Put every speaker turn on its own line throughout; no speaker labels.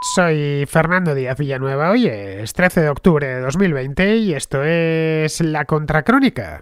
Soy Fernando Díaz Villanueva, hoy es 13 de octubre de 2020 y esto es La Contracrónica.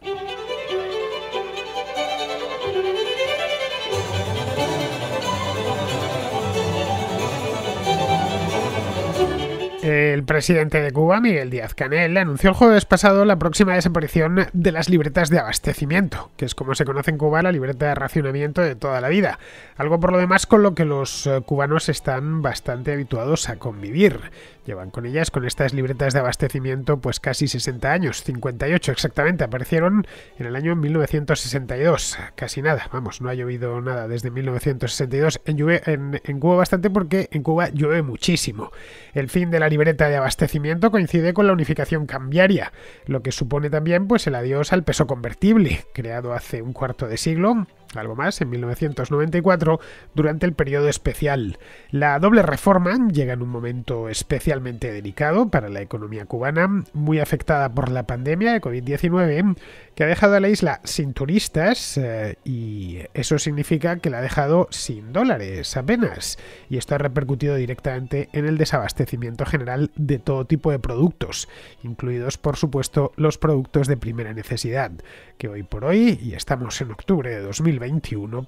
El presidente de Cuba, Miguel Díaz Canel, anunció el jueves pasado la próxima desaparición de las libretas de abastecimiento, que es como se conoce en Cuba la libreta de racionamiento de toda la vida, algo por lo demás con lo que los eh, cubanos están bastante habituados a convivir. Llevan con ellas, con estas libretas de abastecimiento, pues casi 60 años, 58 exactamente, aparecieron en el año 1962, casi nada, vamos, no ha llovido nada desde 1962. En, en Cuba bastante porque en Cuba llueve muchísimo. El fin de la libreta de abastecimiento coincide con la unificación cambiaria, lo que supone también pues el adiós al peso convertible, creado hace un cuarto de siglo algo más, en 1994, durante el periodo especial. La doble reforma llega en un momento especialmente delicado para la economía cubana, muy afectada por la pandemia de COVID-19, que ha dejado a la isla sin turistas eh, y eso significa que la ha dejado sin dólares apenas. Y esto ha repercutido directamente en el desabastecimiento general de todo tipo de productos, incluidos por supuesto los productos de primera necesidad, que hoy por hoy, y estamos en octubre de 2020,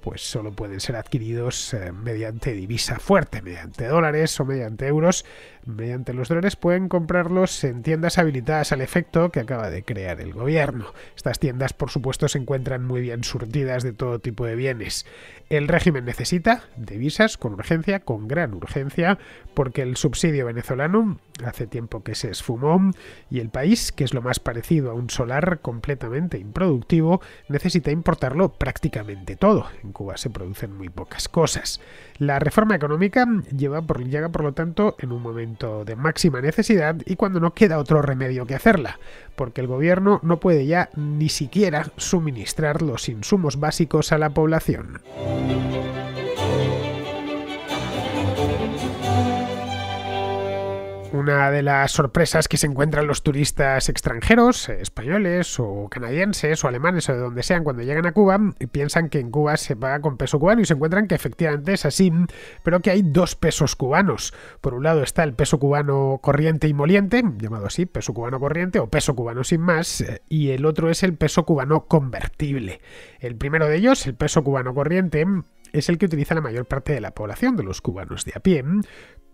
pues solo pueden ser adquiridos eh, mediante divisa fuerte, mediante dólares o mediante euros mediante los dólares pueden comprarlos en tiendas habilitadas al efecto que acaba de crear el gobierno. Estas tiendas, por supuesto, se encuentran muy bien surtidas de todo tipo de bienes. El régimen necesita divisas con urgencia, con gran urgencia, porque el subsidio venezolano hace tiempo que se esfumó y el país, que es lo más parecido a un solar completamente improductivo, necesita importarlo prácticamente todo. En Cuba se producen muy pocas cosas. La reforma económica llega, por lo tanto, en un momento de máxima necesidad y cuando no queda otro remedio que hacerla, porque el gobierno no puede ya ni siquiera suministrar los insumos básicos a la población. Una de las sorpresas que se encuentran los turistas extranjeros, eh, españoles o canadienses o alemanes o de donde sean cuando llegan a Cuba, eh, piensan que en Cuba se paga con peso cubano y se encuentran que efectivamente es así, pero que hay dos pesos cubanos. Por un lado está el peso cubano corriente y moliente, llamado así, peso cubano corriente o peso cubano sin más, eh, y el otro es el peso cubano convertible. El primero de ellos, el peso cubano corriente, es el que utiliza la mayor parte de la población de los cubanos de a pie,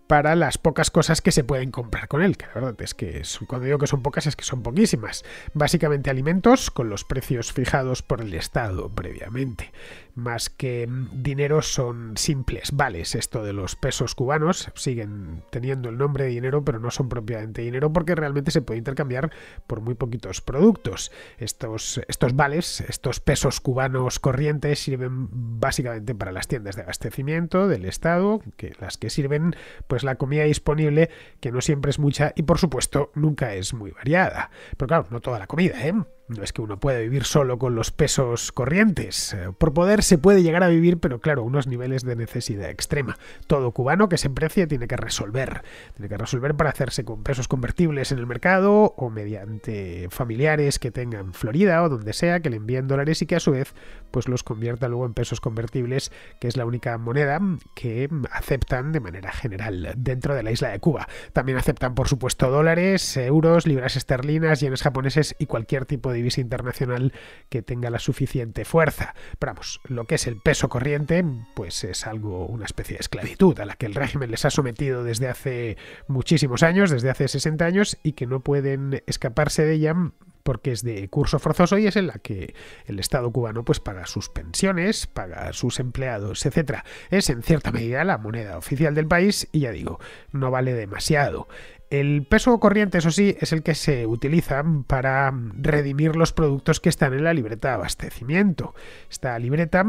para las pocas cosas que se pueden comprar con él, que la verdad es que cuando digo que son pocas es que son poquísimas. Básicamente alimentos con los precios fijados por el Estado previamente más que dinero son simples vales. Esto de los pesos cubanos siguen teniendo el nombre de dinero, pero no son propiamente dinero porque realmente se puede intercambiar por muy poquitos productos. Estos, estos vales, estos pesos cubanos corrientes sirven básicamente para las tiendas de abastecimiento del Estado, que las que sirven pues la comida disponible, que no siempre es mucha y por supuesto nunca es muy variada. Pero claro, no toda la comida, ¿eh? No es que uno pueda vivir solo con los pesos corrientes. Eh, por poder se puede llegar a vivir, pero claro, unos niveles de necesidad extrema. Todo cubano que se precie tiene que resolver. Tiene que resolver para hacerse con pesos convertibles en el mercado o mediante familiares que tengan Florida o donde sea que le envíen dólares y que a su vez pues los convierta luego en pesos convertibles, que es la única moneda que aceptan de manera general dentro de la isla de Cuba. También aceptan por supuesto dólares, euros, libras esterlinas, yenes japoneses y cualquier tipo de divisa internacional que tenga la suficiente fuerza. Pero vamos, lo que es el peso corriente, pues es algo, una especie de esclavitud a la que el régimen les ha sometido desde hace muchísimos años, desde hace 60 años, y que no pueden escaparse de ella porque es de curso forzoso y es en la que el Estado cubano pues paga sus pensiones, paga sus empleados, etc. Es en cierta medida la moneda oficial del país y ya digo, no vale demasiado. El peso corriente, eso sí, es el que se utiliza para redimir los productos que están en la libreta de abastecimiento. Esta libreta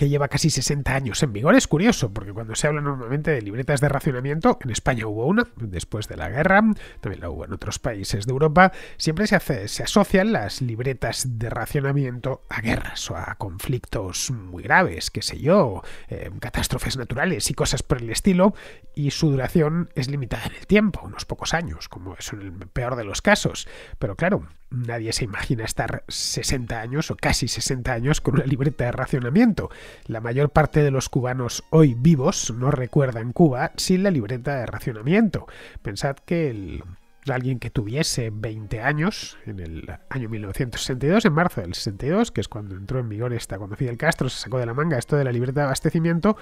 que lleva casi 60 años en vigor. Es curioso, porque cuando se habla normalmente de libretas de racionamiento, en España hubo una después de la guerra, también la hubo en otros países de Europa, siempre se, hace, se asocian las libretas de racionamiento a guerras o a conflictos muy graves, qué sé yo, em, catástrofes naturales y cosas por el estilo, y su duración es limitada en el tiempo, unos pocos años, como es el peor de los casos. Pero claro, nadie se imagina estar 60 años o casi 60 años con una libreta de racionamiento. La mayor parte de los cubanos hoy vivos no recuerda en Cuba sin la libreta de racionamiento. Pensad que alguien que tuviese 20 años en el año 1962, en marzo del 62, que es cuando entró en vigor esta, cuando Fidel Castro se sacó de la manga esto de la libreta de abastecimiento,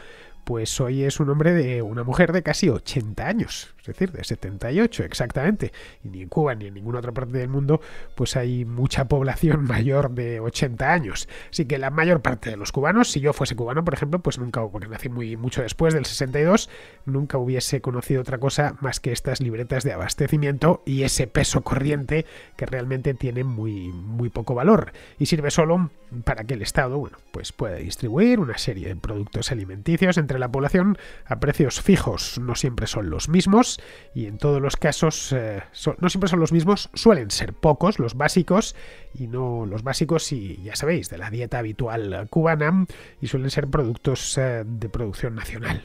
pues hoy es un hombre de una mujer de casi 80 años, es decir, de 78 exactamente. Y ni en Cuba ni en ninguna otra parte del mundo, pues hay mucha población mayor de 80 años. Así que la mayor parte de los cubanos, si yo fuese cubano, por ejemplo, pues nunca, porque nací muy mucho después del 62, nunca hubiese conocido otra cosa más que estas libretas de abastecimiento y ese peso corriente que realmente tiene muy, muy poco valor y sirve solo para que el Estado, bueno, pues pueda distribuir una serie de productos alimenticios entre la población a precios fijos. No siempre son los mismos y en todos los casos eh, no siempre son los mismos, suelen ser pocos los básicos y no los básicos y ya sabéis de la dieta habitual cubana y suelen ser productos eh, de producción nacional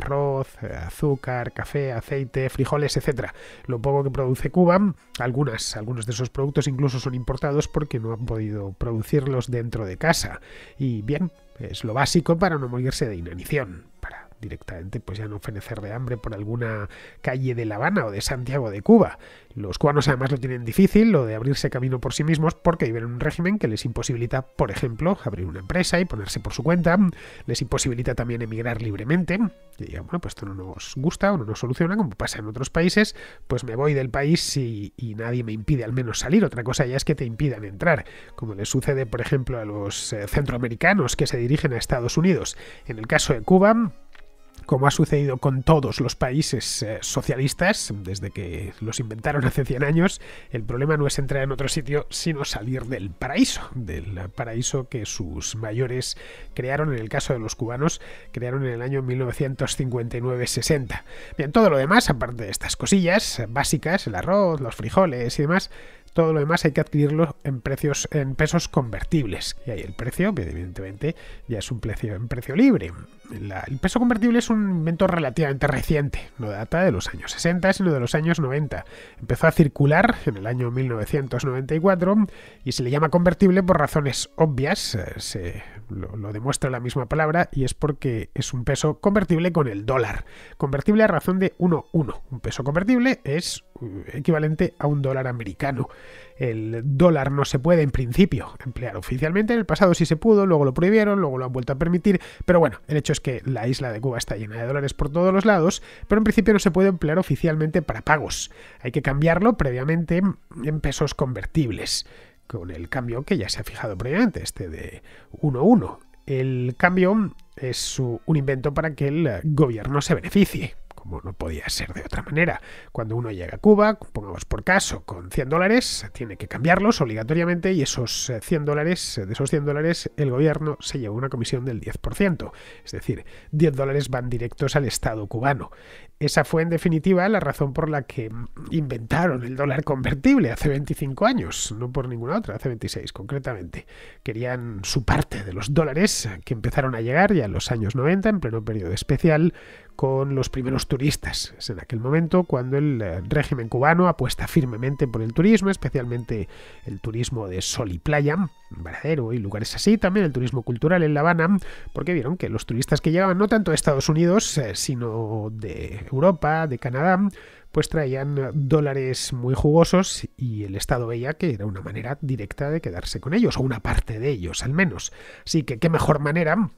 arroz, eh, azúcar, café, aceite, frijoles, etc. Lo poco que produce Cuba, algunas, algunos de esos productos incluso son importados porque no han podido producirlos dentro de casa. Y bien, es lo básico para no morirse de inanición, para directamente pues ya no fenecer de hambre por alguna calle de La Habana o de Santiago de Cuba. Los cubanos además lo tienen difícil, lo de abrirse camino por sí mismos, porque viven en un régimen que les imposibilita, por ejemplo, abrir una empresa y ponerse por su cuenta, les imposibilita también emigrar libremente, y bueno, pues esto no nos gusta o no nos soluciona, como pasa en otros países, pues me voy del país y, nadie me impide al menos salir, otra cosa ya es que te impidan entrar, como les sucede, por ejemplo, a los eh, centroamericanos que se dirigen a Estados Unidos. En el caso de Cuba, como ha sucedido con todos los países eh, socialistas desde que los inventaron hace 100 años, el problema no es entrar en otro sitio, sino salir del paraíso, del paraíso que sus mayores crearon, en el caso de los cubanos, crearon en el año 1959-60. Bien, todo lo demás, aparte de estas cosillas eh, básicas, el arroz, los frijoles y demás, todo lo demás hay que adquirirlo en precios en pesos convertibles. Y ahí el precio, evidentemente, ya es un precio en precio libre el peso convertible es un invento relativamente reciente, no data de los años 60, sino de los años 90. Empezó a circular en el año 1994 y se le llama convertible por razones obvias, eh, se, lo, lo demuestra la misma palabra, y es porque es un peso convertible con el dólar. Convertible a razón de 1-1. Un peso convertible es eh, equivalente a un dólar americano el dólar no se puede en principio emplear oficialmente. En el pasado sí se pudo, luego lo prohibieron, luego lo han vuelto a permitir. Pero bueno, el hecho es que la isla de Cuba está llena de dólares por todos los lados, pero en principio no se puede emplear oficialmente para pagos. Hay que cambiarlo previamente en pesos convertibles con el cambio que ya se ha fijado previamente, este de 1-1. El cambio es un invento para que el gobierno se beneficie como no podía ser de otra manera. Cuando uno llega a Cuba, pongamos por caso, con 100 dólares, tiene que cambiarlos obligatoriamente y esos 100 eh, dólares, eh, de esos 100 dólares, el gobierno se lleva una comisión del 10%. Es decir, 10 dólares van directos al Estado cubano. Esa fue, en definitiva, la razón por la que inventaron el dólar convertible hace 25 años, no por ninguna otra, hace 26 concretamente. Querían su parte de los dólares que empezaron a llegar ya en los años 90, en pleno periodo especial, con los primeros turistas. Es en aquel momento cuando el eh, régimen cubano apuesta firmemente por el turismo, especialmente el turismo de sol y playa, Varadero y lugares así, también el turismo cultural en La Habana, porque vieron que los turistas que llegaban no tanto de Estados Unidos, eh, sino de Europa, de Canadá, pues traían dólares muy jugosos y el Estado veía que era una manera directa de quedarse con ellos, o una parte de ellos al menos. Así que qué mejor manera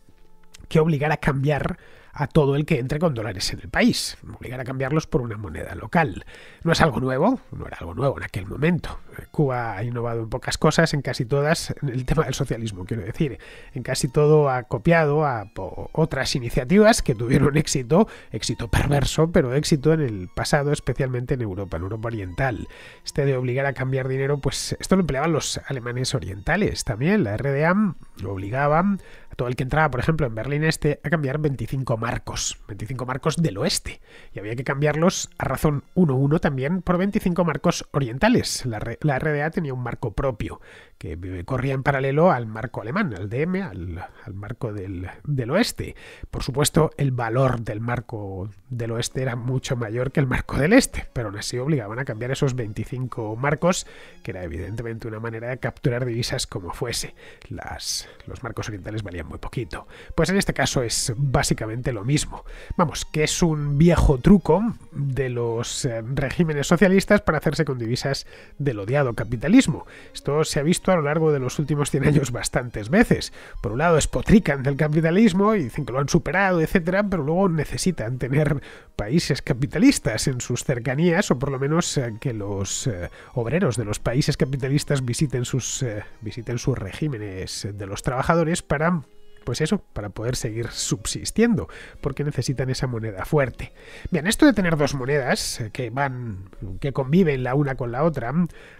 que obligar a cambiar a todo el que entre con dólares en el país, obligar a cambiarlos por una moneda local. No es algo nuevo, no era algo nuevo en aquel momento. Eh, Cuba ha innovado en pocas cosas, en casi todas, en el tema del socialismo, quiero decir. En casi todo ha copiado a otras iniciativas que tuvieron éxito, éxito perverso, pero éxito en el pasado, especialmente en Europa, en Europa Oriental. Este de obligar a cambiar dinero, pues esto lo empleaban los alemanes orientales también. La RDA lo obligaban a todo el que entraba, por ejemplo, en Berlín Este, a cambiar 25 marcos, 25 marcos del oeste, y había que cambiarlos a razón 1-1 también por 25 marcos orientales. La, la RDA tenía un marco propio, que corría en paralelo al marco alemán, al DM, al, marco del, oeste. Por supuesto, el valor del marco del oeste era mucho mayor que el marco del este, pero aún así obligaban a cambiar esos 25 marcos, que era evidentemente una manera de capturar divisas como fuese. los marcos orientales valían muy poquito. Pues en este caso es básicamente lo mismo. Vamos, que es un viejo truco de los eh, regímenes socialistas para hacerse con divisas del odiado capitalismo. Esto se ha visto a lo largo de los últimos 100 años bastantes veces. Por un lado, espotrican del capitalismo y dicen que lo han superado, etcétera, pero luego necesitan tener países capitalistas en sus cercanías o por lo menos eh, que los eh, obreros de los países capitalistas visiten sus, eh, visiten sus regímenes de los trabajadores para pues eso, para poder seguir subsistiendo, porque necesitan esa moneda fuerte. Bien, esto de tener dos monedas eh, que van, que conviven la una con la otra,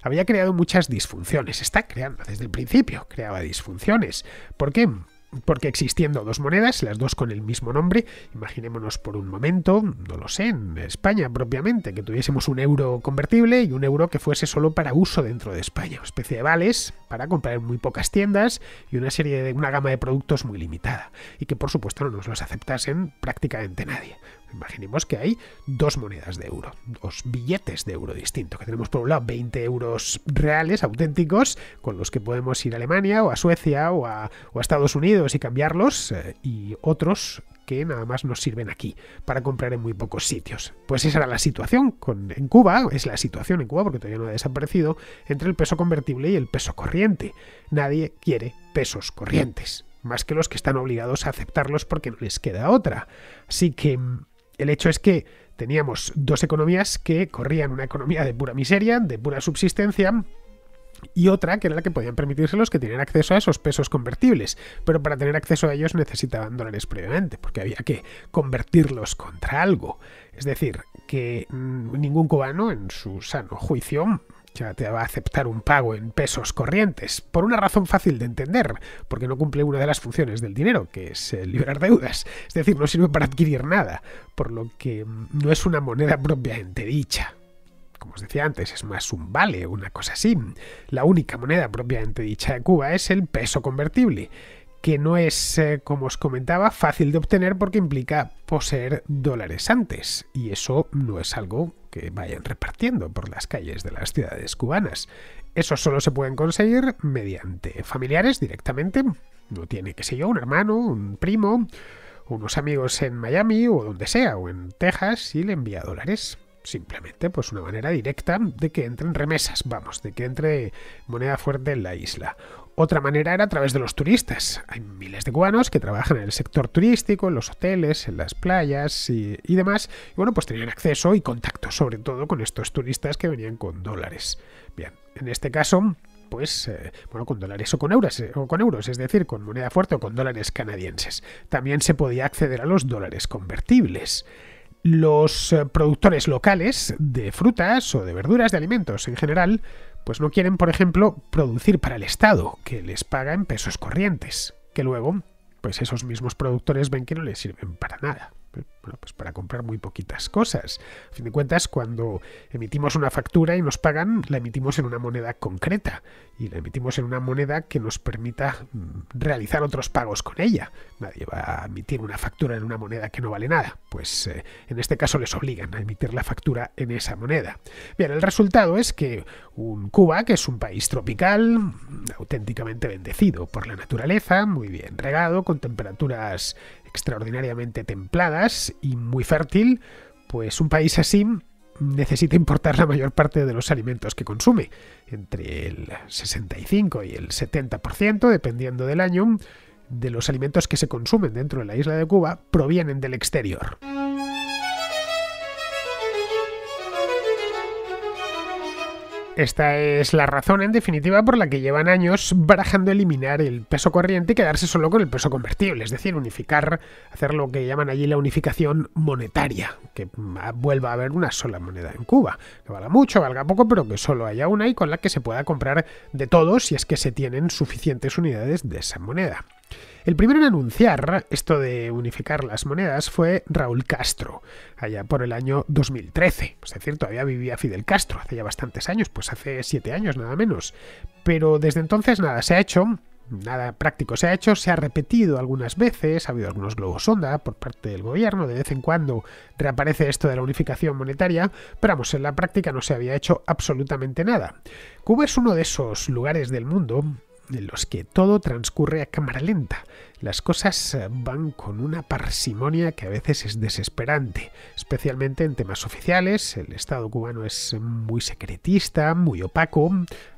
había creado muchas disfunciones. Está creando desde el principio, creaba disfunciones. ¿Por qué? Porque existiendo dos monedas, las dos con el mismo nombre, imaginémonos por un momento, no lo sé, en España propiamente, que tuviésemos un euro convertible y un euro que fuese solo para uso dentro de España, una especie de vales para comprar en muy pocas tiendas y una serie de una gama de productos muy limitada, y que por supuesto no nos los aceptasen prácticamente nadie. Imaginemos que hay dos monedas de euro, dos billetes de euro distintos, que tenemos por un lado 20 euros reales, auténticos, con los que podemos ir a Alemania o a Suecia o a, Estados Unidos y cambiarlos, eh, y otros que nada más nos sirven aquí para comprar en muy pocos sitios. Pues esa era la situación en Cuba, es la situación en Cuba porque todavía no ha desaparecido, entre el peso convertible y el peso corriente. Nadie quiere pesos corrientes, más que los que están obligados a aceptarlos porque no les queda otra. Así que mm, el hecho es que teníamos dos economías que corrían una economía de pura miseria, de pura subsistencia, y otra que era la que podían permitirse los que tenían acceso a esos pesos convertibles, pero para tener acceso a ellos necesitaban dólares previamente, porque había que convertirlos contra algo. Es decir, que mm, ningún cubano en su sano juicio ya te va a aceptar un pago en pesos corrientes, por una razón fácil de entender, porque no cumple una de las funciones del dinero, que es el eh, liberar deudas, es decir, no sirve para adquirir nada, por lo que mm, no es una moneda propiamente dicha. Como os decía antes, es más un vale, una cosa así. La única moneda propiamente dicha de Cuba es el peso convertible, que no es, eh, como os comentaba, fácil de obtener porque implica poseer dólares antes, y eso no es algo que vayan repartiendo por las calles de las ciudades cubanas. Eso solo se pueden conseguir mediante familiares directamente, no tiene, que ser yo, un hermano, un primo, unos amigos en Miami o donde sea, o en Texas, y le envía dólares. Simplemente, pues una manera directa de que entren remesas, vamos, de que entre moneda fuerte en la isla. Otra manera era a través de los turistas. Hay miles de cubanos que trabajan en el sector turístico, en los hoteles, en las playas y, demás. Y bueno, pues tenían acceso y contacto sobre todo con estos turistas que venían con dólares. Bien, en este caso, pues, eh, bueno, con dólares o con euros, eh, o con euros, es decir, con moneda fuerte o con dólares canadienses. También se podía acceder a los dólares convertibles. Los eh, productores locales de frutas o de verduras, de alimentos en general, pues no quieren, por ejemplo, producir para el Estado, que les paga en pesos corrientes, que luego, pues esos mismos productores ven que no les sirven para nada. Bueno, pues para comprar muy poquitas cosas. A fin de cuentas, cuando emitimos una factura y nos pagan, la emitimos en una moneda concreta y la emitimos en una moneda que nos permita mm, realizar otros pagos con ella. Nadie va a emitir una factura en una moneda que no vale nada. Pues eh, en este caso les obligan a emitir la factura en esa moneda. Bien, el resultado es que un Cuba, que es un país tropical, mm, auténticamente bendecido por la naturaleza, muy bien regado, con temperaturas extraordinariamente templadas, y muy fértil, pues un país así necesita importar la mayor parte de los alimentos que consume, entre el 65 y el 70%, dependiendo del año, de los alimentos que se consumen dentro de la isla de Cuba provienen del exterior. Esta es la razón, en definitiva, por la que llevan años barajando eliminar el peso corriente y quedarse solo con el peso convertible, es decir, unificar, hacer lo que llaman allí la unificación monetaria, que vuelva a haber una sola moneda en Cuba, que valga mucho, valga poco, pero que solo haya una y con la que se pueda comprar de todo si es que se tienen suficientes unidades de esa moneda. El primero en anunciar esto de unificar las monedas fue Raúl Castro, allá por el año 2013. Es decir, todavía vivía Fidel Castro, hace ya bastantes años, pues hace siete años nada menos. Pero desde entonces nada se ha hecho, nada práctico se ha hecho, se ha repetido algunas veces, ha habido algunos globos sonda por parte del gobierno, de vez en cuando reaparece esto de la unificación monetaria, pero vamos, en la práctica no se había hecho absolutamente nada. Cuba es uno de esos lugares del mundo de los que todo transcurre a cámara lenta, las cosas eh, van con una parsimonia que a veces es desesperante, especialmente en temas oficiales. El Estado cubano es muy secretista, muy opaco,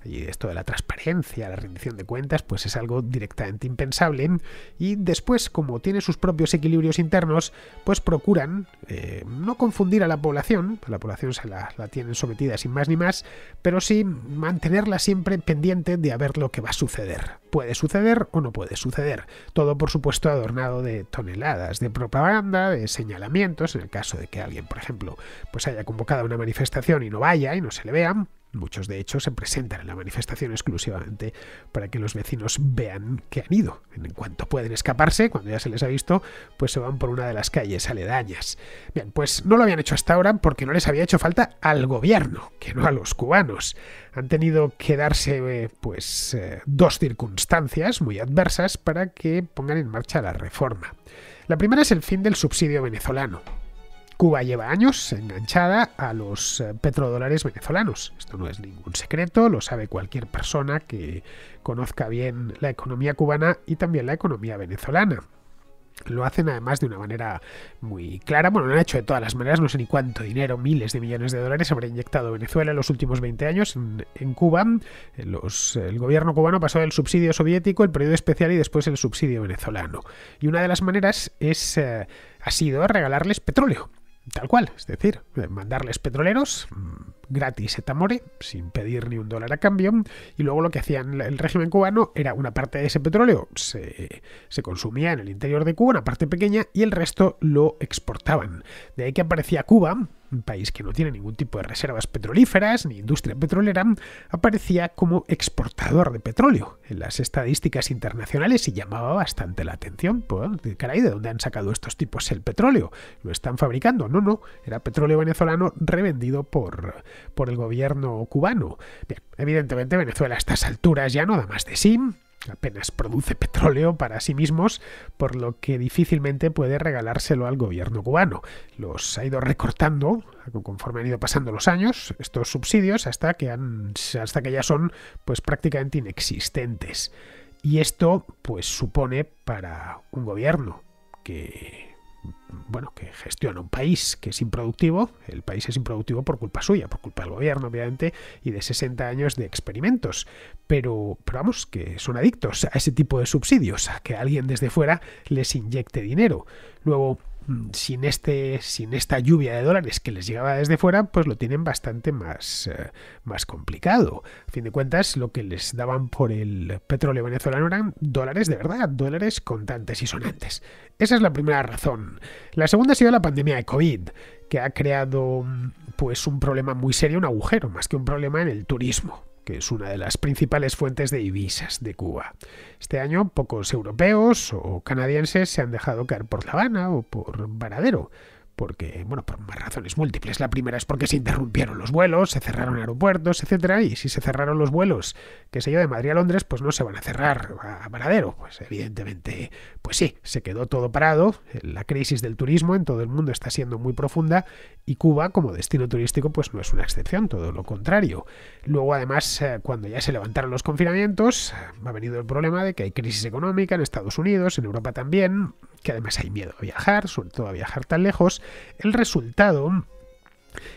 y esto de la transparencia, la rendición de cuentas, pues es algo directamente impensable. Y después, como tiene sus propios equilibrios internos, pues procuran eh, no confundir a la población, la población se la, la tienen sometida sin más ni más, pero sí mantenerla siempre pendiente de a ver lo que va a suceder puede suceder o no puede suceder. Todo, por supuesto, adornado de toneladas de propaganda, de señalamientos, en el caso de que alguien, por ejemplo, pues haya convocado una manifestación y no vaya y no se le vean, Muchos de hecho se presentan en la manifestación exclusivamente para que los vecinos vean que han ido. En cuanto pueden escaparse, cuando ya se les ha visto, pues se van por una de las calles aledañas. Bien, pues no lo habían hecho hasta ahora porque no les había hecho falta al gobierno, que no a los cubanos. Han tenido que darse eh, pues eh, dos circunstancias muy adversas para que pongan en marcha la reforma. La primera es el fin del subsidio venezolano, Cuba lleva años enganchada a los eh, petrodólares venezolanos. Esto no es ningún secreto, lo sabe cualquier persona que conozca bien la economía cubana y también la economía venezolana. Lo hacen además de una manera muy clara. Bueno, lo han hecho de todas las maneras. No sé ni cuánto dinero, miles de millones de dólares habrá inyectado Venezuela en los últimos 20 años en, Cuba. Eh, eh, el gobierno cubano pasó del subsidio soviético, el periodo especial y después el subsidio venezolano. Y una de las maneras es, ha sido regalarles petróleo. Tal cual, es decir, eh, mandarles petroleros mm, gratis et amore, sin pedir ni un dólar a cambio, y luego lo que hacían el régimen cubano era una parte de ese petróleo se, se consumía en el interior de Cuba, una parte pequeña, y el resto lo exportaban. De ahí que aparecía Cuba un país que no tiene ningún tipo de reservas petrolíferas ni industria petrolera, aparecía como exportador de petróleo en las estadísticas internacionales y llamaba bastante la atención. Pues, caray, ¿de dónde han sacado estos tipos el petróleo? ¿Lo están fabricando? No, no, era petróleo venezolano revendido por, por el gobierno cubano. Bien, evidentemente Venezuela a estas alturas ya no da más de sí apenas produce petróleo para sí mismos, por lo que difícilmente puede regalárselo al gobierno cubano. Los ha ido recortando conforme han ido pasando los años estos subsidios hasta que, han, hasta que ya son pues prácticamente inexistentes. Y esto pues supone para un gobierno que bueno, que gestiona un país que es improductivo, el país es improductivo por culpa suya, por culpa del gobierno, obviamente, y de 60 años de experimentos. Pero, pero vamos, que son adictos a ese tipo de subsidios, a que alguien desde fuera les inyecte dinero. Luego, sin, este, sin esta lluvia de dólares que les llegaba desde fuera, pues lo tienen bastante más, eh, más complicado. A fin de cuentas, lo que les daban por el petróleo venezolano eran dólares de verdad, dólares contantes y sonantes. Esa es la primera razón. La segunda ha sido la pandemia de COVID, que ha creado mm, pues un problema muy serio, un agujero, más que un problema en el turismo que es una de las principales fuentes de divisas de Cuba. Este año pocos europeos o canadienses se han dejado caer por La Habana o por Varadero, porque, bueno, por más razones múltiples. La primera es porque se interrumpieron los vuelos, se cerraron aeropuertos, etcétera, y si se cerraron los vuelos, que se yo, de Madrid a Londres, pues no se van a cerrar a Varadero. Pues evidentemente, pues sí, se quedó todo parado, la crisis del turismo en todo el mundo está siendo muy profunda y Cuba como destino turístico pues no es una excepción, todo lo contrario. Luego además, eh, cuando ya se levantaron los confinamientos, ha venido el problema de que hay crisis económica en Estados Unidos, en Europa también, que además hay miedo a viajar, sobre todo a viajar tan lejos, el resultado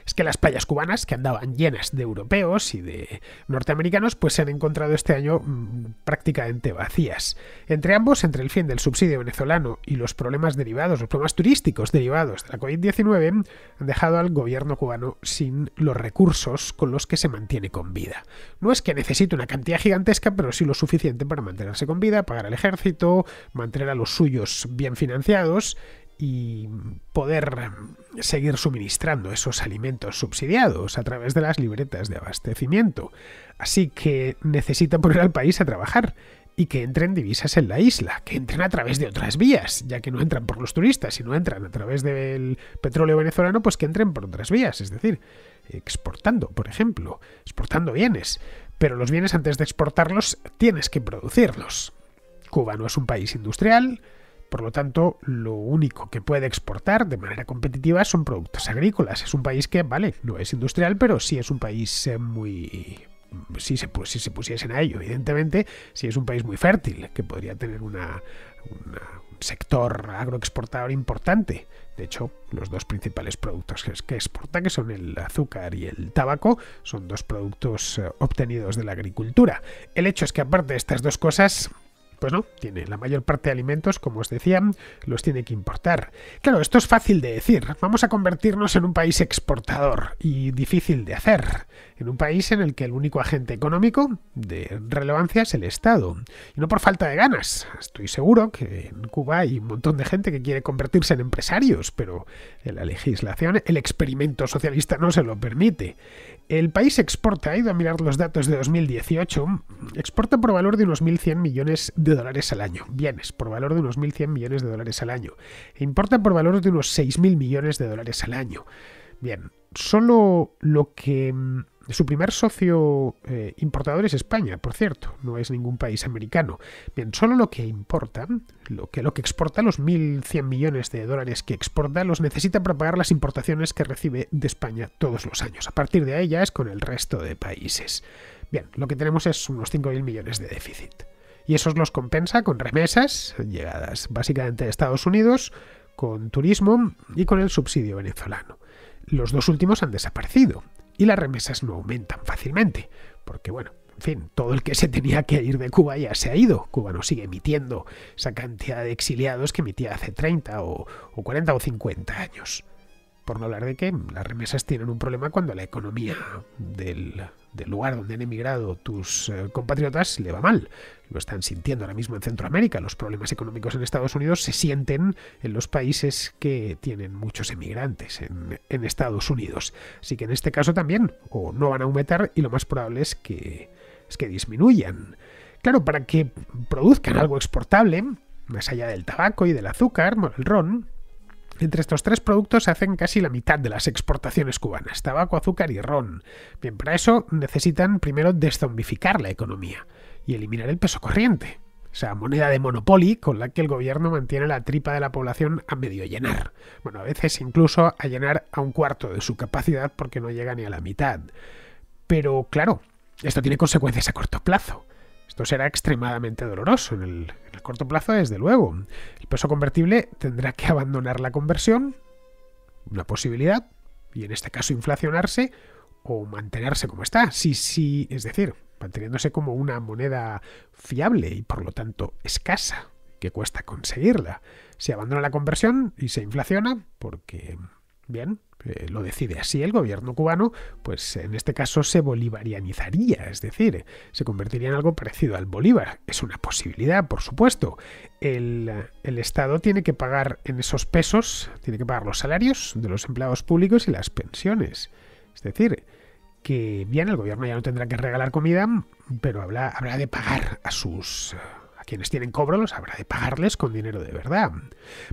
es que las playas cubanas, que andaban llenas de europeos y de norteamericanos, pues se han encontrado este año mm, prácticamente vacías. Entre ambos, entre el fin del subsidio venezolano y los problemas derivados, los problemas turísticos derivados de la COVID-19, han dejado al gobierno cubano sin los recursos con los que se mantiene con vida. No es que necesite una cantidad gigantesca, pero sí lo suficiente para mantenerse con vida, pagar al ejército, mantener a los suyos bien financiados y poder seguir suministrando esos alimentos subsidiados a través de las libretas de abastecimiento. Así que necesita poner al país a trabajar y que entren divisas en la isla, que entren a través de otras vías, ya que no entran por los turistas, y no entran a través del petróleo venezolano, pues que entren por otras vías, es decir, exportando, por ejemplo, exportando bienes. Pero los bienes antes de exportarlos tienes que producirlos. Cuba no es un país industrial, por lo tanto, lo único que puede exportar de manera competitiva son productos agrícolas. Es un país que, vale, no es industrial, pero sí es un país eh, muy... Si se, pusiesen a ello, evidentemente, sí es un país muy fértil, que podría tener un sector agroexportador importante. De hecho, los dos principales productos que exporta, que son el azúcar y el tabaco, son dos productos eh, obtenidos de la agricultura. El hecho es que aparte de estas dos cosas, pues no, tiene la mayor parte de alimentos, como os decía, los tiene que importar. Claro, esto es fácil de decir. Vamos a convertirnos en un país exportador y difícil de hacer. En un país en el que el único agente económico de relevancia es el Estado. Y no por falta de ganas. Estoy seguro que en Cuba hay un montón de gente que quiere convertirse en empresarios, pero en la legislación el experimento socialista no se lo permite. El país exporta, he ido a mirar los datos de 2018, exporta por valor de unos 1.100 millones de dólares al año, bienes por valor de unos 1.100 millones de dólares al año, importa por valor de unos 6.000 millones de dólares al año. Bien, solo lo que mm, su primer socio eh, importador es España, por cierto, no es ningún país americano. Bien, solo lo que importa, lo que, lo que exporta, los 1.100 millones de dólares que exporta, los necesita para pagar las importaciones que recibe de España todos los años. A partir de ahí ya es con el resto de países. Bien, lo que tenemos es unos 5.000 millones de déficit. Y esos los compensa con remesas, llegadas básicamente de Estados Unidos, con turismo y con el subsidio venezolano. Los dos últimos han desaparecido y las remesas no aumentan fácilmente, porque bueno, en fin, todo el que se tenía que ir de Cuba ya se ha ido. Cuba no sigue emitiendo esa cantidad de exiliados que emitía hace 30 o, o 40 o 50 años. Por no hablar de que las remesas tienen un problema cuando la economía del, lugar donde han emigrado tus eh, compatriotas le va mal. Lo están sintiendo ahora mismo en Centroamérica. Los problemas económicos en Estados Unidos se sienten en los países que tienen muchos emigrantes en, Estados Unidos. Así que en este caso también, o no van a aumentar y lo más probable es que, es que disminuyan. Claro, para que produzcan algo exportable, más allá del tabaco y del azúcar, el ron, entre estos tres productos se hacen casi la mitad de las exportaciones cubanas, tabaco, azúcar y ron. Bien, para eso necesitan primero deszombificar la economía y eliminar el peso corriente, esa moneda de monopolio con la que el gobierno mantiene la tripa de la población a medio llenar. Bueno, a veces incluso a llenar a un cuarto de su capacidad porque no llega ni a la mitad. Pero claro, esto tiene consecuencias a corto plazo. Esto será extremadamente doloroso en el, corto plazo, desde luego. El peso convertible tendrá que abandonar la conversión, una posibilidad, y en este caso inflacionarse o mantenerse como está. Sí, sí, es decir, manteniéndose como una moneda fiable y por lo tanto escasa, que cuesta conseguirla. Se abandona la conversión y se inflaciona porque, bien, eh, lo decide así el gobierno cubano, pues en este caso se bolivarianizaría, es decir, eh, se convertiría en algo parecido al Bolívar. Es una posibilidad, por supuesto. Eh, el, Estado tiene que pagar en esos pesos, tiene que pagar los salarios de los empleados públicos y las pensiones. Es decir, que bien, el gobierno ya no tendrá que regalar comida, pero habrá de pagar a sus quienes tienen cobros habrá de pagarles con dinero de verdad.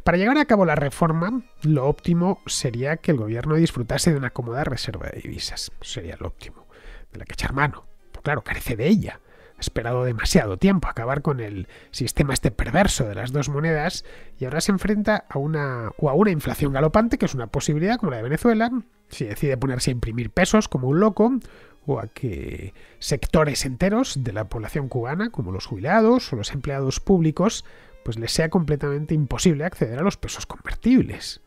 Para llegar a cabo la reforma, lo óptimo sería que el gobierno disfrutase de una cómoda reserva de divisas. Sería lo óptimo. De la que echar mano. Pues claro, carece de ella. Ha esperado demasiado tiempo a acabar con el sistema este perverso de las dos monedas y ahora se enfrenta a una, a una inflación galopante que es una posibilidad como la de Venezuela, si decide ponerse a imprimir pesos como un loco, o a que sectores enteros de la población cubana, como los jubilados o los empleados públicos, pues les sea completamente imposible acceder a los pesos convertibles.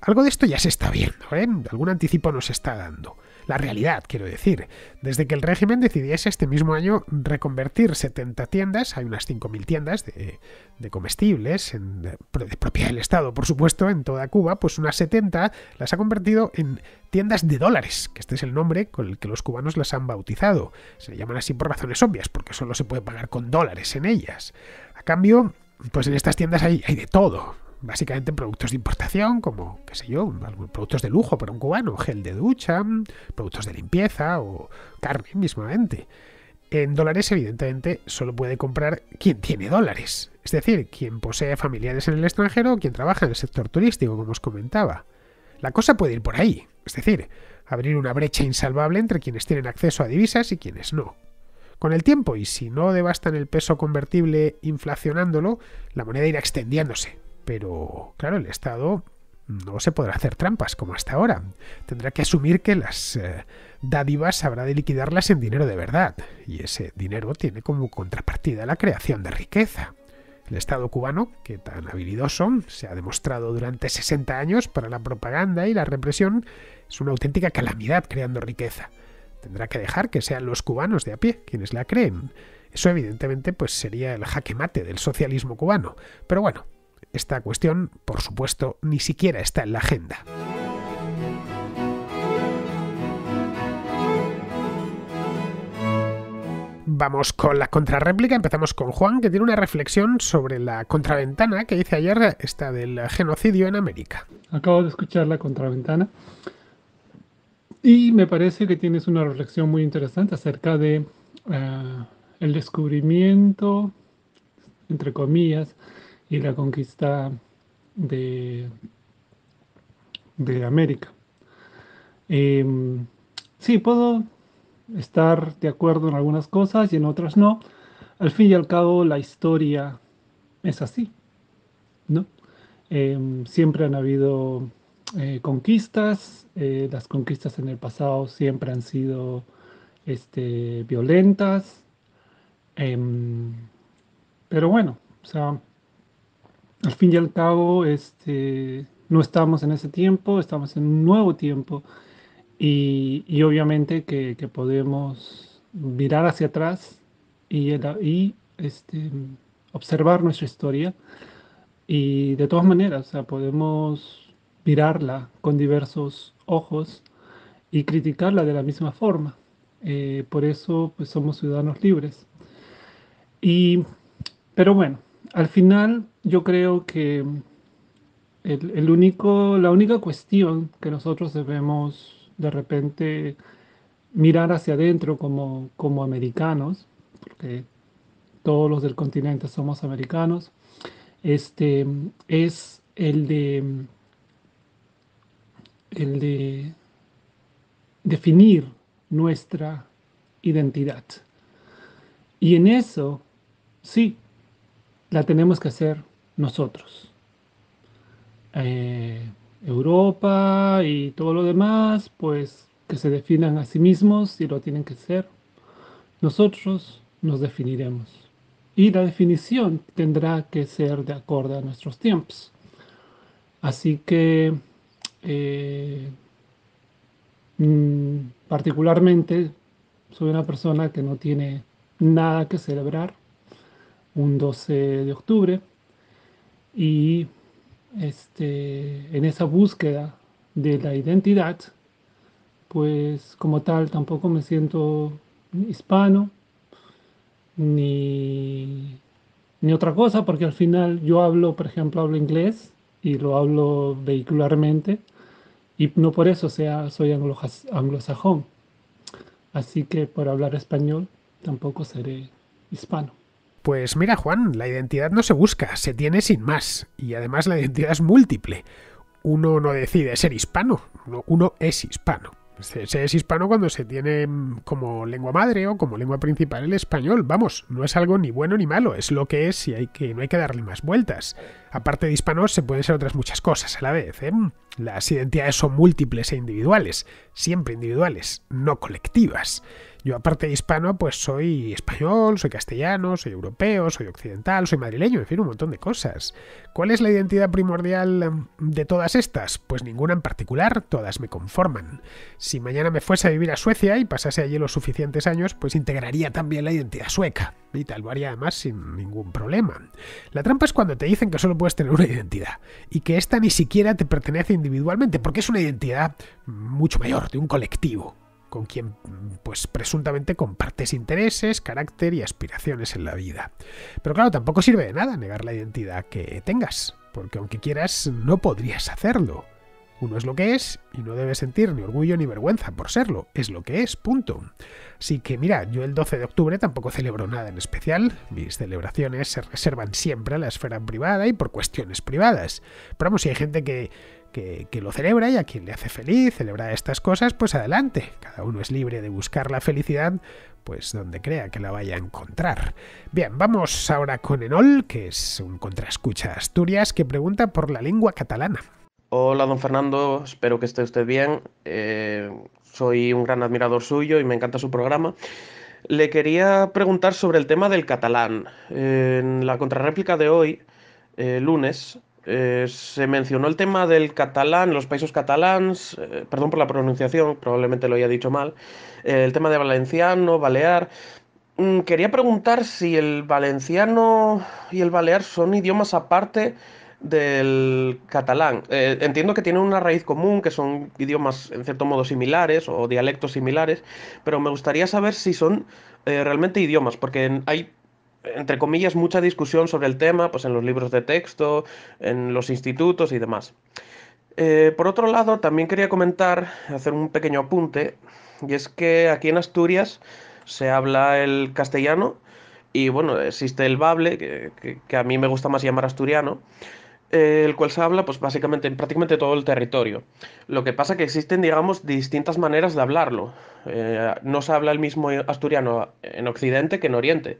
Algo de esto ya se está viendo, ¿eh? algún anticipo nos está dando. La realidad, quiero decir. Desde que el régimen decidiese este mismo año reconvertir 70 tiendas, hay unas 5.000 tiendas de, comestibles, en, de, propiedad del Estado, por supuesto, en toda Cuba, pues unas 70 las ha convertido en tiendas de dólares, que este es el nombre con el que los cubanos las han bautizado. Se le llaman así por razones obvias, porque solo se puede pagar con dólares en ellas. A cambio, pues en estas tiendas hay de todo básicamente productos de importación, como, qué sé yo, productos de lujo para un cubano, gel de ducha, productos de limpieza o carne mismamente. En dólares, evidentemente, solo puede comprar quien tiene dólares, es decir, quien posee familiares en el extranjero o quien trabaja en el sector turístico, como os comentaba. La cosa puede ir por ahí, es decir, abrir una brecha insalvable entre quienes tienen acceso a divisas y quienes no. Con el tiempo, y si no devastan el peso convertible inflacionándolo, la moneda irá extendiéndose, pero, claro, el Estado no se podrá hacer trampas como hasta ahora. Tendrá que asumir que las eh, dádivas habrá de liquidarlas en dinero de verdad, y ese dinero tiene como contrapartida la creación de riqueza. El Estado cubano, que tan habilidoso se ha demostrado durante 60 años para la propaganda y la represión, es una auténtica calamidad creando riqueza. Tendrá que dejar que sean los cubanos de a pie quienes la creen. Eso evidentemente pues sería el jaque mate del socialismo cubano. Pero bueno, esta cuestión, por supuesto, ni siquiera está en la agenda. Vamos con la contrarréplica, empezamos con Juan, que tiene una reflexión sobre la contraventana que hice ayer, esta del genocidio en América.
Acabo de escuchar la contraventana y me parece que tienes una reflexión muy interesante acerca de eh, el descubrimiento, entre comillas, y la conquista de, de América. Em, sí, puedo estar de acuerdo en algunas cosas y en otras no. Al fin y al cabo, la historia es así, ¿no? Em, siempre han habido eh, conquistas, eh, las conquistas en el pasado siempre han sido este, violentas, em, pero bueno, o sea, al fin y al cabo, este, no estamos en ese tiempo, estamos en un nuevo tiempo y, y obviamente que, podemos mirar hacia atrás y, y este, observar nuestra historia y de todas maneras, o sea, podemos mirarla con diversos ojos y criticarla de la misma forma. Eh, por eso pues, somos ciudadanos libres. Y, pero bueno, al final yo creo que el, único, la única cuestión que nosotros debemos de repente mirar hacia adentro como, americanos, porque todos los del continente somos americanos, este, es el de, el de definir nuestra identidad. Y en eso, sí, la tenemos que hacer nosotros. Eh, Europa y todo lo demás, pues que se definan a sí mismos y lo tienen que ser. Nosotros nos definiremos. Y la definición tendrá que ser de acuerdo a nuestros tiempos. Así que, eh, mm, particularmente, soy una persona que no tiene nada que celebrar un 12 de octubre y este, en esa búsqueda de la identidad, pues como tal tampoco me siento hispano ni, ni otra cosa, porque al final yo hablo, por ejemplo, hablo inglés y lo hablo vehicularmente y no por eso sea, soy anglo anglosajón. Así que por hablar español tampoco seré hispano. Pues mira Juan,
la identidad no se busca, se tiene sin más, y además la identidad es múltiple. Uno no decide ser hispano, uno es hispano. Se, es hispano cuando se tiene mm, como lengua madre o como lengua principal el español. Vamos, no es algo ni bueno ni malo, es lo que es y no hay que darle más vueltas. Aparte de hispanos, se pueden ser otras muchas cosas a la vez. ¿eh? Las identidades son múltiples e individuales, siempre individuales, no colectivas. Yo aparte de hispano, pues soy español, soy castellano, soy europeo, soy occidental, soy madrileño, en fin, un montón de cosas. ¿Cuál es la identidad primordial em, de todas estas? Pues ninguna en particular, todas me conforman. Si mañana me fuese a vivir a Suecia y pasase allí los suficientes años, pues integraría también la identidad sueca. Y tal lo haría además sin ningún problema. La trampa es cuando te dicen que solo puedes tener una identidad y que esta ni siquiera te pertenece individualmente, porque es una identidad mucho mayor, de un colectivo con quien pues presuntamente compartes intereses, carácter y aspiraciones en la vida. Pero claro, tampoco sirve de nada negar la identidad que tengas, porque aunque quieras no podrías hacerlo. Uno es lo que es y no debe sentir ni orgullo ni vergüenza por serlo. Es lo que es, punto. Así que mira, yo el 12 de octubre tampoco celebro nada en especial. Mis celebraciones se reservan siempre a la esfera privada y por cuestiones privadas. Pero vamos, si hay gente que, que, lo celebra y a quien le hace feliz celebrar estas cosas, pues adelante. Cada uno es libre de buscar la felicidad pues donde crea que la vaya a encontrar. Bien, vamos ahora con Enol, que es un contraescucha Asturias, que pregunta por la lengua catalana.
Hola, don Fernando, espero que esté usted bien. Eh, soy un gran admirador suyo y me encanta su programa. Le quería preguntar sobre el tema del catalán. en la contrarréplica de hoy, eh, lunes, eh, se mencionó el tema del catalán, los países catalans, perdón por la pronunciación, probablemente lo haya dicho mal, el tema de valenciano, balear. Mm, quería preguntar si el valenciano y el balear son idiomas aparte del catalán. Eh, entiendo que tienen una raíz común, que son idiomas en cierto modo similares o dialectos similares, pero me gustaría saber si son eh, realmente idiomas, porque hay entre comillas, mucha discusión sobre el tema, pues en los libros de texto, en los institutos y demás. Eh, por otro lado, también quería comentar, hacer un pequeño apunte, y es que aquí en Asturias se habla el castellano y bueno, existe el bable, que a mí me gusta más llamar asturiano, eh, el cual se habla pues básicamente en prácticamente todo el territorio. Lo que pasa que existen, digamos, distintas maneras de hablarlo. Eh, no se habla el mismo asturiano en Occidente que en Oriente.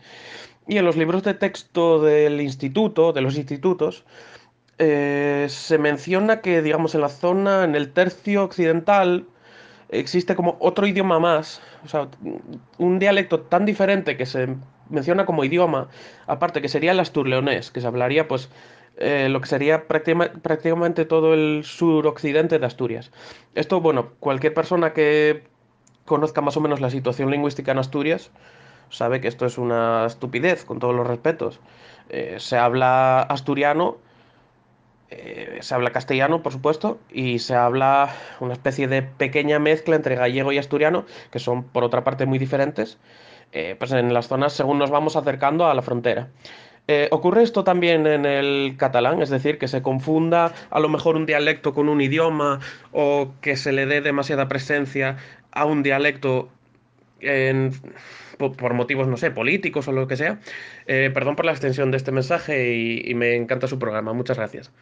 Y en los libros de texto del instituto, de los institutos, eh, se menciona que, digamos, en la zona, en el tercio occidental, existe como otro idioma más, o sea, un dialecto tan diferente que se menciona como idioma, aparte que sería el asturleonés, que se hablaría pues eh, lo que sería prácticamente todo el suroccidente de Asturias. Esto, bueno, cualquier persona que conozca más o menos la situación lingüística en Asturias sabe que esto es una estupidez, con todos los respetos. Eh, se habla asturiano, eh, se habla castellano, por supuesto, y se habla una especie de pequeña mezcla entre gallego y asturiano, que son por otra parte muy diferentes, pues en las zonas según nos vamos acercando a la frontera. Eh, ¿Ocurre esto también en el catalán? Es decir, que se confunda a lo mejor un dialecto con un idioma o que se le dé demasiada presencia a un dialecto por, motivos, no sé, políticos o lo que sea. Eh, perdón por la extensión de este mensaje y me encanta su programa. Muchas gracias.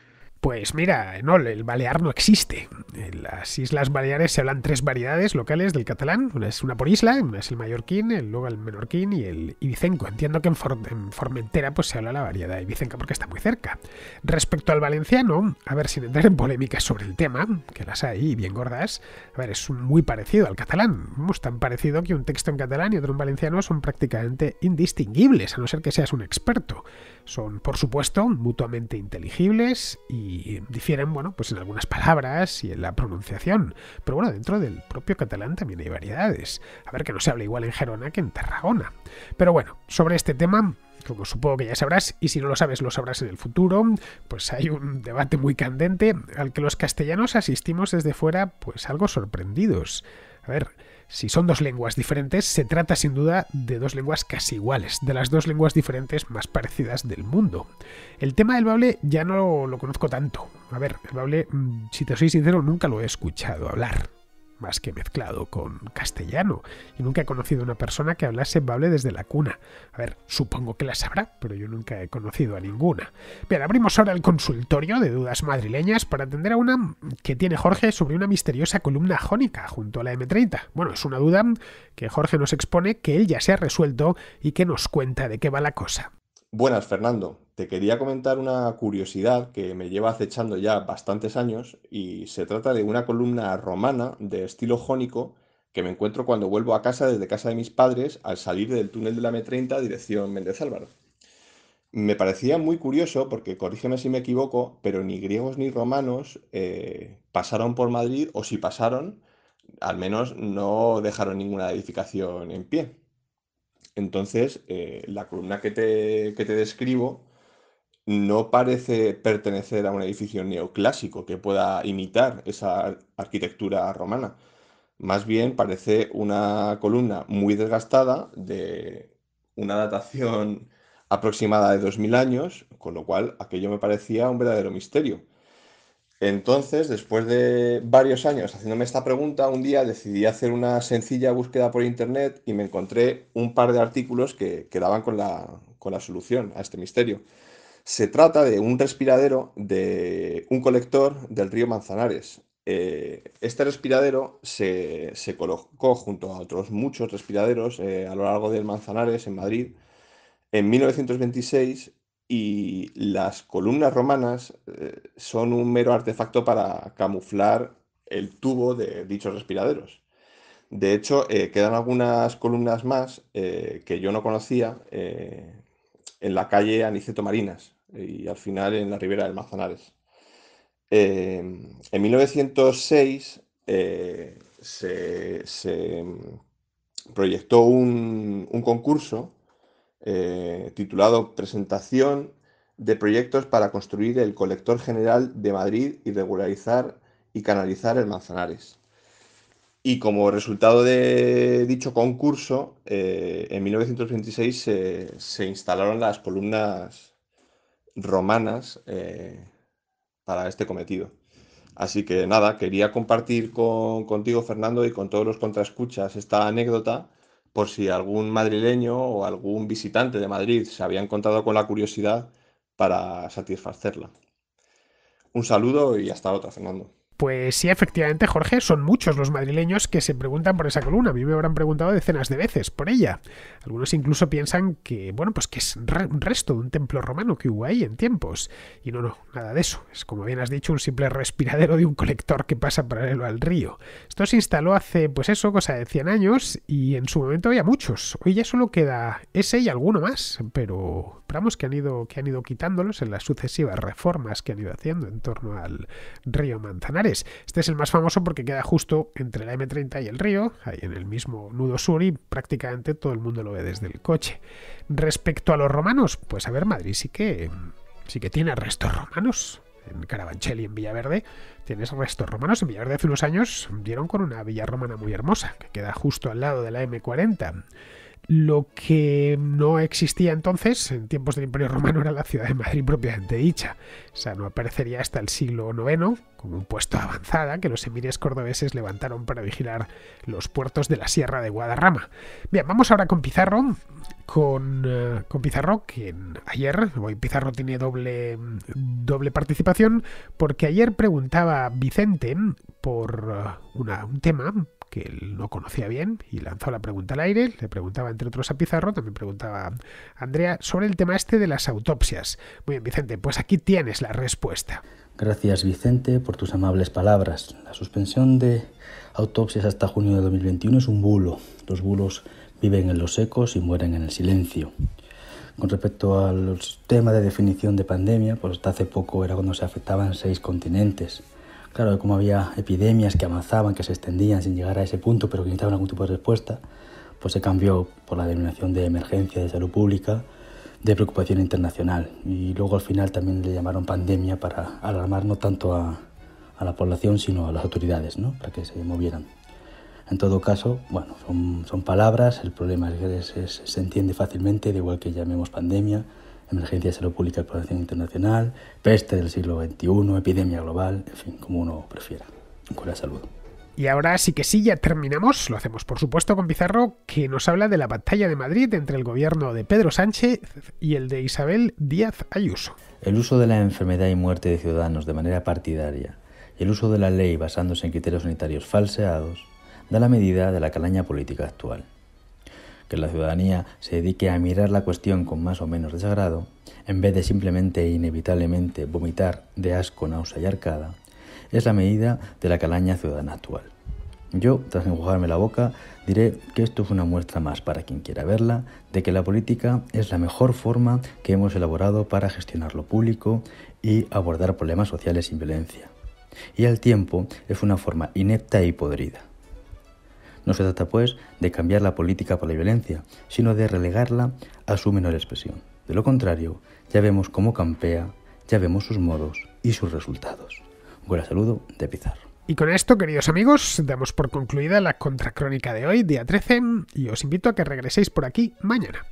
Pues mira, no, el balear no existe. En las Islas Baleares se hablan tres variedades locales del catalán. Una es una por isla, una es el mallorquín, el, luego el menorquín y el ibicenco. Entiendo que en, Formentera pues, se habla la variedad ibicenca porque está muy cerca. Respecto al valenciano, a ver, sin entrar en polémicas sobre el tema, que las hay bien gordas, a ver, es muy parecido al catalán. Es tan parecido que un texto en catalán y otro en valenciano son prácticamente indistinguibles, a no ser que seas un experto. Son, por supuesto, mutuamente inteligibles y difieren, bueno, pues en algunas palabras y en la pronunciación. Pero bueno, dentro del propio catalán también hay variedades. A ver que no se habla igual en Gerona que en Tarragona. Pero bueno, sobre este tema como supongo que ya sabrás, y si no lo sabes lo sabrás en el futuro, pues hay un debate muy candente al que los castellanos asistimos desde fuera pues algo sorprendidos. A ver, si son dos lenguas diferentes, se trata sin duda de dos lenguas casi iguales, de las dos lenguas diferentes más parecidas del mundo. El tema del bable ya no lo, conozco tanto. A ver, el bable, mm, si te soy sincero, nunca lo he escuchado hablar más que mezclado con castellano, y nunca he conocido a una persona que hablase bable desde la cuna. A ver, supongo que la sabrá, pero yo nunca he conocido a ninguna. Bien, abrimos ahora el consultorio de dudas madrileñas para atender a una que tiene Jorge sobre una misteriosa columna jónica junto a la M30. Bueno, es una duda que Jorge nos expone que él ya se ha resuelto y que nos cuenta de qué va la cosa.
Buenas, Fernando te quería comentar una curiosidad que me lleva acechando ya bastantes años y se trata de una columna romana de estilo jónico que me encuentro cuando vuelvo a casa desde casa de mis padres al salir del túnel de la M30 dirección Méndez Álvaro. Me parecía muy curioso porque, corrígeme si me equivoco, pero ni griegos ni romanos eh, pasaron por Madrid o si pasaron, al menos no dejaron ninguna edificación en pie. Entonces, eh, la columna que te, que te describo no parece pertenecer a un edificio neoclásico que pueda imitar esa arquitectura romana. Más bien parece una columna muy desgastada de una datación aproximada de 2000 años, con lo cual aquello me parecía un verdadero misterio. Entonces, después de varios años haciéndome esta pregunta, un día decidí hacer una sencilla búsqueda por internet y me encontré un par de artículos que, quedaban con la solución a este misterio. Se trata de un respiradero de un colector del río Manzanares. Eh, este respiradero se, colocó junto a otros muchos respiraderos eh, a lo largo del Manzanares en Madrid en 1926 y las columnas romanas eh, son un mero artefacto para camuflar el tubo de dichos respiraderos. De hecho, quedan algunas columnas más que yo no conocía en la calle Aniceto Marinas, y al final en la ribera del Manzanares. Eh, en 1906 eh, se, mm, proyectó un, concurso eh, titulado Presentación de proyectos para construir el colector general de Madrid y regularizar y canalizar el Manzanares. Y como resultado de dicho concurso, en 1926 se instalaron las columnas romanas eh, para este cometido. Así que nada, quería compartir con, contigo, Fernando, y con todos los contraescuchas esta anécdota por si algún madrileño o algún visitante de Madrid se había encontrado con la curiosidad para satisfacerla. Un saludo y hasta otra, Fernando.
Pues sí, efectivamente, Jorge, son muchos los madrileños que se preguntan por esa columna. A mí me habrán preguntado decenas de veces por ella. Algunos incluso piensan que, bueno, pues que es un resto de un templo romano que hubo ahí en tiempos. Y no, no, nada de eso. Es, como bien has dicho, un simple respiradero de un colector que pasa paralelo al río. Esto se instaló hace, pues eso, cosa de 100 años y en su momento había muchos. Hoy ya solo queda ese y alguno más, pero esperamos que han ido, que han ido quitándolos en las sucesivas reformas que han ido haciendo en torno al río Manzanares. Este es el más famoso porque queda justo entre la M30 y el río, ahí en el mismo nudo sur y prácticamente todo el mundo lo ve desde el coche. Respecto a los romanos, pues a ver, Madrid sí que, sí que tiene restos romanos en Carabanchel y en Villaverde, tienes restos romanos. En Villaverde hace unos años dieron con una villa romana muy hermosa, que queda justo al lado de la M40. Lo que no existía entonces, en tiempos del Imperio Romano, era la ciudad de Madrid propiamente dicha. O sea, no aparecería hasta el siglo IX como un puesto avanzada que los emires cordobeses levantaron para vigilar los puertos de la Sierra de Guadarrama. Bien, vamos ahora con Pizarro, con, eh, Pizarro, quien ayer, hoy Pizarro tiene doble, doble participación, porque ayer preguntaba Vicente por eh, un tema que él no conocía bien y lanzó la pregunta al aire. Le preguntaba, entre otros, a Pizarro, también preguntaba a Andrea sobre el tema este de las autopsias. Muy bien, Vicente, pues aquí tienes la respuesta.
Gracias, Vicente, por tus amables palabras. La suspensión de autopsias hasta junio de 2021 es un bulo. Los bulos viven en los secos y mueren en el silencio. Con respecto al tema de definición de pandemia, pues hasta hace poco era cuando se afectaban seis continentes claro, como había epidemias que avanzaban, que se extendían sin llegar a ese punto, pero que necesitaban algún tipo de respuesta, pues se cambió por la denominación de emergencia de salud pública, de preocupación internacional. Y luego al final también le llamaron pandemia para alarmar no tanto a, la población, sino a las autoridades, ¿no? para que se movieran. En todo caso, bueno, son, son palabras, el problema es que se entiende fácilmente, de igual que llamemos pandemia, emergencia de salud pública de internacional, peste del siglo XXI, epidemia global, en fin, como uno prefiera, con de salud.
Y ahora sí que sí, ya terminamos. Lo hacemos, por supuesto, con Pizarro, que nos habla de la batalla de Madrid entre el gobierno de Pedro Sánchez y el de Isabel Díaz
Ayuso. El uso de la enfermedad y muerte de ciudadanos de manera partidaria y el uso de la ley basándose en criterios sanitarios falseados da la medida de la calaña política actual que la ciudadanía se dedique a mirar la cuestión con más o menos desagrado, en vez de simplemente e inevitablemente vomitar de asco, náusea y arcada, es la medida de la calaña ciudadana actual. Yo, tras enjuagarme la boca, diré que esto es una muestra más para quien quiera verla de que la política es la mejor forma que hemos elaborado para gestionar lo público y abordar problemas sociales sin violencia. Y al tiempo es una forma inepta y podrida. No se trata, pues, de cambiar la política por la violencia, sino de relegarla a su menor expresión. De lo contrario, ya vemos cómo campea, ya vemos sus modos y sus resultados. Un saludo de Pizarro.
Y con esto, queridos amigos, damos por concluida la contracrónica de hoy, día 13, y os invito a que regreséis por aquí mañana.